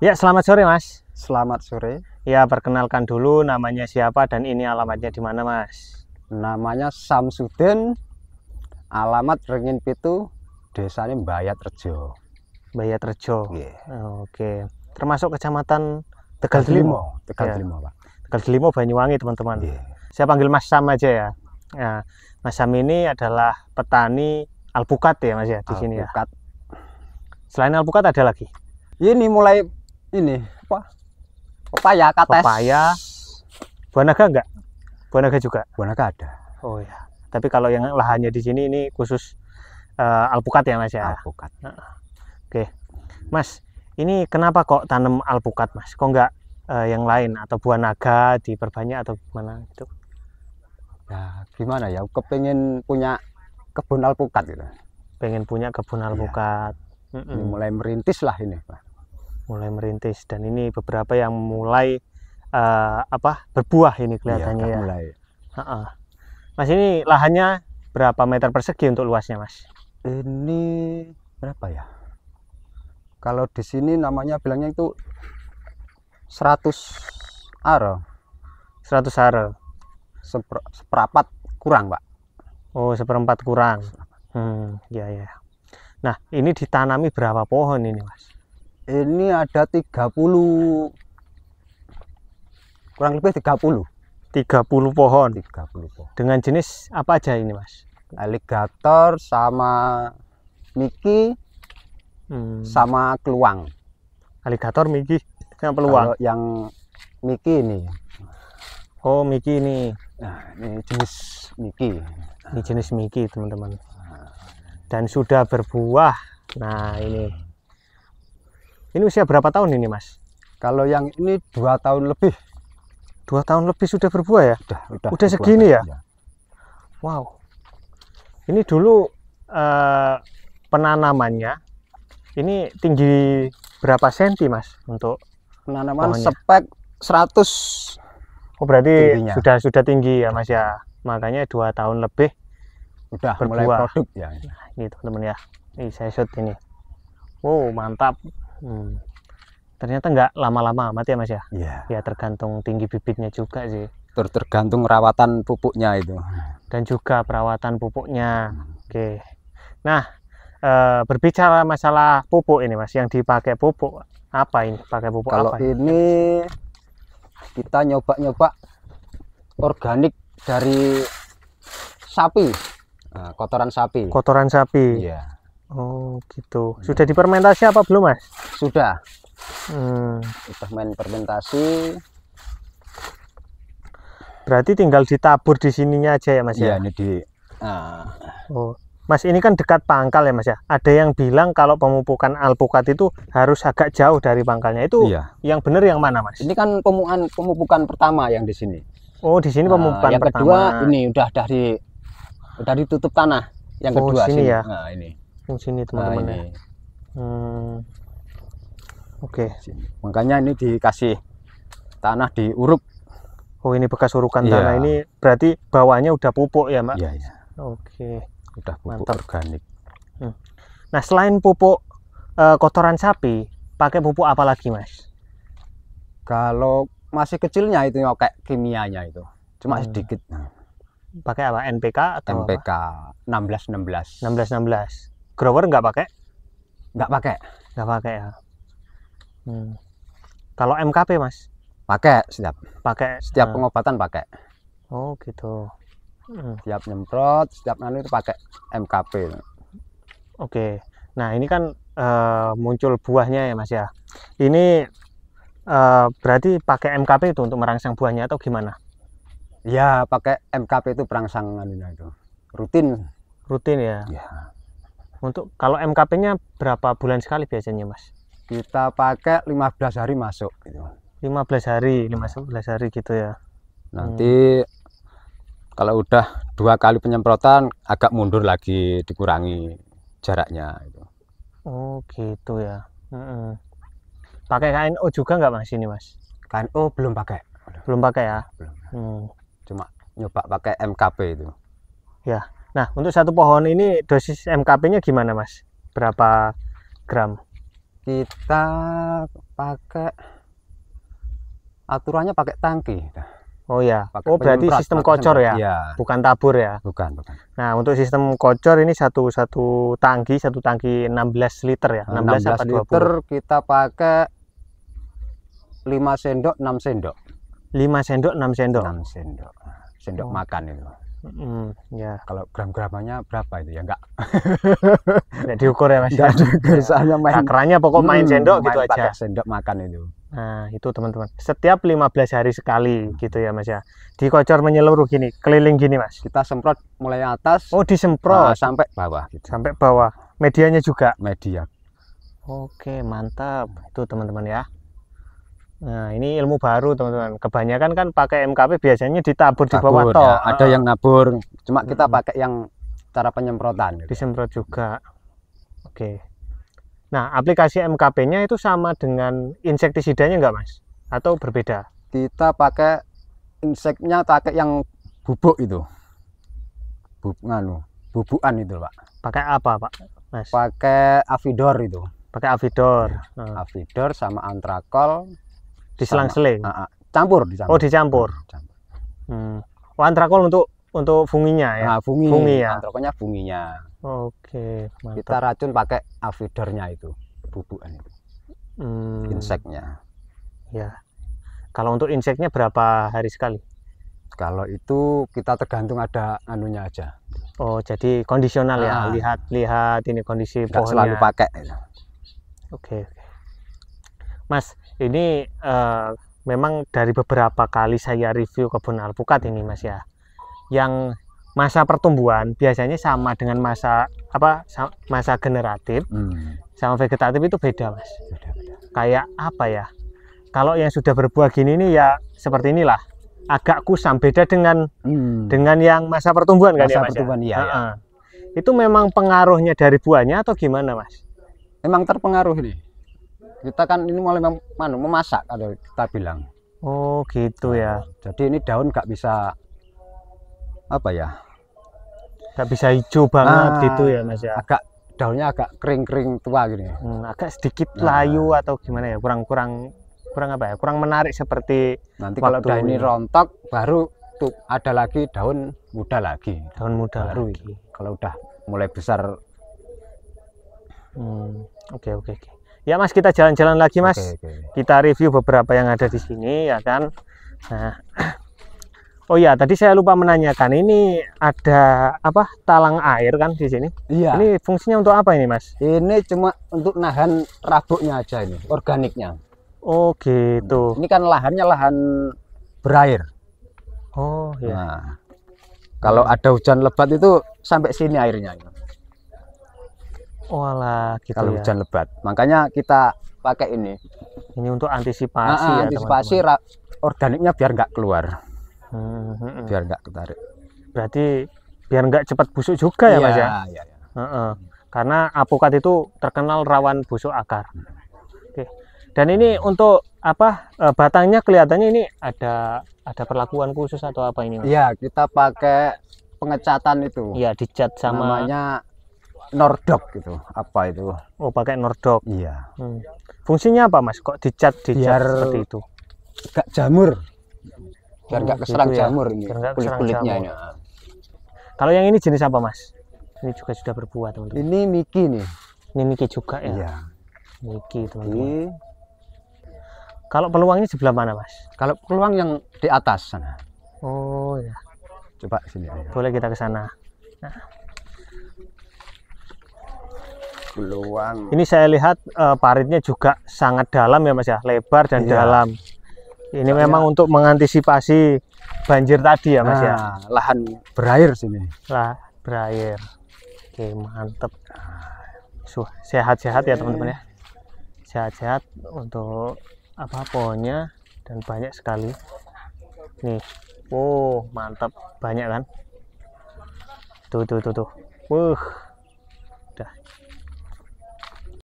Ya, selamat sore, Mas. Selamat sore. Ya, perkenalkan dulu namanya siapa dan ini alamatnya di mana, Mas? Namanya Samsudin, alamat Ringin Pitu, desanya Bayat Rejo. Bayat Rejo. Yeah. Oke. Termasuk kecamatan Tegal Delimo. Tegal Delimo, ya. Pak. Tegal Delimo Banyuwangi, teman-teman. Yeah. Saya panggil Mas Sam aja ya. Ya, Mas Sam ini adalah petani alpukat ya, Mas ya, di alpukat. sini ya. Alpukat. Selain alpukat ada lagi? Ini mulai ini apa pepaya kates pepaya buah naga enggak buah naga juga buah naga ada oh ya tapi kalau yang lahannya di sini ini khusus uh, alpukat ya mas ya alpukat uh, oke mas ini kenapa kok tanam alpukat mas kok enggak uh, yang lain atau buah naga diperbanyak atau gimana itu? ya gimana ya kepengen punya kebun alpukat gitu pengen punya kebun iya. alpukat ya. mm -mm. mulai merintis lah ini mulai merintis dan ini beberapa yang mulai uh, apa berbuah ini iya, kelihatannya ya. ya. Mulai. Uh -uh. Mas ini lahannya berapa meter persegi untuk luasnya mas? Ini berapa ya? Kalau di sini namanya bilangnya itu 100 are. 100 are. Seper, seperempat kurang pak. Oh seperempat kurang. Hmm ya ya. Nah ini ditanami berapa pohon ini mas? ini ada 30 kurang lebih 30 30 pohon 30 pohon dengan jenis apa aja ini mas aligator sama miki hmm. sama keluang aligator miki yang peluang Kalau yang miki ini oh miki ini nah, ini jenis miki ini jenis miki teman-teman dan sudah berbuah nah ini ini usia berapa tahun ini, Mas? Kalau yang ini dua tahun lebih. Dua tahun lebih sudah berbuah ya? Udah, udah. Udah segini ya? ya? Wow. Ini dulu eh, penanamannya ini tinggi berapa senti, Mas? Untuk penanaman pohonnya? spek 100. Oh, berarti tingginya. sudah sudah tinggi ya, Mas ya. Makanya dua tahun lebih udah berbuah. mulai produk ya. Nah, ini teman-teman ya. Ini saya shoot ini. Wow, mantap. Hmm. Ternyata nggak lama-lama amat ya mas ya? Iya. Yeah. Ya tergantung tinggi bibitnya juga sih. Ter tergantung rawatan pupuknya itu. Dan juga perawatan pupuknya. Hmm. Oke. Nah e, berbicara masalah pupuk ini mas, yang dipakai pupuk apa ini? Pakai pupuk Kalau apa? Kalau ini kita nyoba-nyoba organik dari sapi, nah, kotoran sapi. Kotoran sapi. Iya. Oh gitu. Sudah dipermentasi apa belum mas? Sudah. Hmm. Sudah main fermentasi. Berarti tinggal ditabur di sininya aja ya mas ya? Iya ini di. Uh. Oh. Mas ini kan dekat pangkal ya mas ya. Ada yang bilang kalau pemupukan alpukat itu harus agak jauh dari pangkalnya itu. Iya. Yang benar yang mana mas? Ini kan pemupukan pemupukan pertama yang di sini. Oh di sini ah, pemupukan uh, yang pertama. Yang kedua ini udah dari udah ditutup tanah. Yang oh, kedua sini, sini. ya. Nah ini yang sini ah, teman-teman nah, ya. Iya. hmm. oke okay. makanya ini dikasih tanah diuruk. oh ini bekas urukan ya. tanah ini berarti bawahnya udah pupuk ya mak iya ya. oke okay. udah pupuk Mantap. organik hmm. nah selain pupuk e, kotoran sapi pakai pupuk apa lagi mas kalau masih kecilnya itu ya, kayak kimianya itu cuma hmm. sedikit pakai apa NPK atau NPK 16 16 16 16 grower nggak pakai nggak pakai nggak pakai ya hmm. kalau MKP mas pakai setiap pakai setiap nah. pengobatan pakai oh gitu hmm. setiap nyemprot setiap nanti pakai MKP oke nah ini kan uh, muncul buahnya ya mas ya ini uh, berarti pakai MKP itu untuk merangsang buahnya atau gimana ya pakai MKP itu perangsang itu rutin rutin ya, ya untuk kalau MKP-nya berapa bulan sekali biasanya, Mas? Kita pakai 15 hari masuk gitu. 15 hari, 15 hari gitu ya. Nanti hmm. kalau udah dua kali penyemprotan agak mundur lagi dikurangi jaraknya gitu. Oh, gitu ya. Mm -mm. Pakai KNO juga nggak Mas ini, Mas? KNO belum pakai. Belum pakai ya? Belum. Hmm. Cuma nyoba pakai MKP itu. Ya, Nah, untuk satu pohon ini dosis MKP-nya gimana, Mas? Berapa gram? Kita pakai aturannya pakai tangki. Oh ya. Pakai oh, berarti sistem kocor ya? ya? Bukan tabur ya? Bukan, bukan. Nah, untuk sistem kocor ini satu satu tangki, satu tangki 16 liter ya. 16, 16 apa 20? liter kita pakai 5 sendok, 6 sendok. 5 sendok, 6 sendok. 6 sendok. Sendok oh. makan itu. Mm, ya. Kalau gram-gramannya berapa itu ya enggak. Enggak diukur ya Mas. Ya. Enggak diukur ya. soalnya main. Sakranya pokok main hmm, sendok main gitu aja. sendok makan itu. Nah, itu teman-teman. Setiap 15 hari sekali hmm. gitu ya Mas ya. Dikocor menyeluruh gini, keliling gini Mas. Kita semprot mulai atas. Oh, disemprot nah, sampai bawah gitu. Sampai bawah. Medianya juga. Media. Oke, mantap. Itu teman-teman ya. Nah, ini ilmu baru, teman-teman. Kebanyakan kan pakai MKP biasanya ditabur, Tabur, di bawah ya. Ada yang nabur, cuma kita pakai yang cara penyemprotan. Gitu. Disemprot juga. Oke. Nah, aplikasi MKP-nya itu sama dengan insektisidanya enggak, Mas? Atau berbeda? Kita pakai inseknya pakai yang bubuk itu. Bubuk nganu, bubukan itu, Pak. Pakai apa, Pak? Mas. Pakai Avidor itu. Pakai Avidor. Ya. Hmm. Avidor sama antrakol diselang-seling uh, ah, uh, ah. campur dicampur oh dicampur ah, campur. hmm. oh, antrakol untuk untuk funginya ya nah, fungi, fungi ya antrakolnya funginya oke okay, kita racun pakai avidernya itu bubukan itu hmm. inseknya ya kalau untuk inseknya berapa hari sekali kalau itu kita tergantung ada anunya aja oh jadi kondisional ya? ah. ya lihat lihat ini kondisi pohonnya selalu pakai oke okay. mas ini uh, memang dari beberapa kali saya review kebun alpukat ini mas ya yang masa pertumbuhan biasanya sama dengan masa apa masa generatif hmm. sama vegetatif itu beda mas beda, beda. kayak apa ya kalau yang sudah berbuah gini nih ya seperti inilah agak kusam beda dengan hmm. dengan yang masa pertumbuhan masa kan ya mas ya? pertumbuhan, ya, ya. itu memang pengaruhnya dari buahnya atau gimana mas memang terpengaruh nih kita kan ini mulai mem anu, memasak ada kita bilang oh gitu ya oh, jadi ini daun nggak bisa apa ya nggak bisa hijau banget nah, gitu ya mas ya agak daunnya agak kering-kering tua gini hmm, agak sedikit nah. layu atau gimana ya kurang-kurang kurang apa ya kurang menarik seperti nanti kalau udah ini rontok baru tuh ada lagi daun muda lagi daun muda baru lagi. kalau udah mulai besar hmm, oke okay, oke okay, okay. Ya Mas, kita jalan-jalan lagi Mas. Okay, okay. Kita review beberapa yang ada di sini ya kan. Nah. Oh ya, tadi saya lupa menanyakan ini ada apa talang air kan di sini? Iya. Ini fungsinya untuk apa ini Mas? Ini cuma untuk nahan rabuknya aja ini, organiknya. Oh gitu. Ini kan lahannya lahan berair. Oh ya. Nah, kalau ada hujan lebat itu sampai sini airnya. Walah, oh, gitu kalau ya. hujan lebat. Makanya kita pakai ini. Ini untuk antisipasi nah, ya, antisipasi teman -teman. organiknya biar nggak keluar. Hmm, hmm, Biar nggak ketarik. Berarti biar nggak cepat busuk juga ya, ya Mas ya? ya, ya. Uh -uh. Karena apokat itu terkenal rawan busuk akar. Oke. Dan ini untuk apa e, batangnya kelihatannya ini ada ada perlakuan khusus atau apa ini? Iya, kita pakai pengecatan itu. Iya, dicat sama namanya Nordok gitu. Apa itu? Oh, pakai Nordok. Iya. Hmm. Fungsinya apa, Mas? Kok dicat dicat Biar seperti itu? Gak jamur. Biar oh, gak gitu keserang gitu ya. jamur ini. Kulit-kulitnya ini. Kalau yang ini jenis apa, Mas? Ini juga sudah berbuah, teman-teman. Ini Miki nih. Ini Miki juga ya. Iya. Miki, teman-teman. Kalau ini sebelah mana, Mas? Kalau peluang yang di atas sana. Oh, ya. Coba sini Ayo. Boleh kita ke sana. Nah. Ini saya lihat uh, paritnya juga sangat dalam ya Mas ya, lebar dan iya. dalam. Ini Soalnya, memang untuk mengantisipasi banjir tadi ya Mas nah, ya. Ah, lahan berair sini. Lah, berair. Oke, mantep. Suh, sehat-sehat ya teman-teman ya. Sehat-sehat untuk apa pohonnya dan banyak sekali. Nih. Wow, oh, mantep Banyak kan? Tuh, tuh, tuh, tuh. Wuh. Udah.